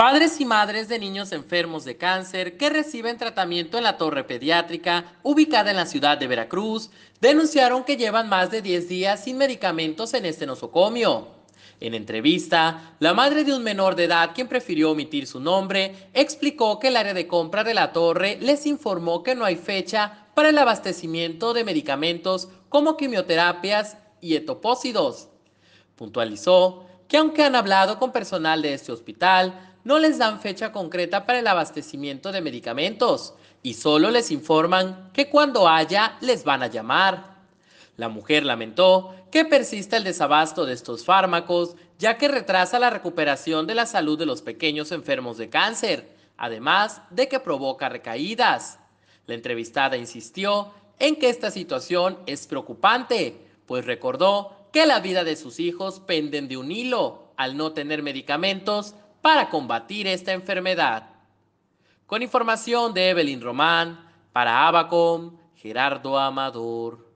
Padres y madres de niños enfermos de cáncer que reciben tratamiento en la torre pediátrica ubicada en la ciudad de Veracruz denunciaron que llevan más de 10 días sin medicamentos en este nosocomio. En entrevista, la madre de un menor de edad, quien prefirió omitir su nombre, explicó que el área de compra de la torre les informó que no hay fecha para el abastecimiento de medicamentos como quimioterapias y etopósidos. Puntualizó que aunque han hablado con personal de este hospital, no les dan fecha concreta para el abastecimiento de medicamentos y solo les informan que cuando haya les van a llamar. La mujer lamentó que persista el desabasto de estos fármacos, ya que retrasa la recuperación de la salud de los pequeños enfermos de cáncer, además de que provoca recaídas. La entrevistada insistió en que esta situación es preocupante, pues recordó que la vida de sus hijos penden de un hilo al no tener medicamentos para combatir esta enfermedad. Con información de Evelyn Román, para Abacom, Gerardo Amador.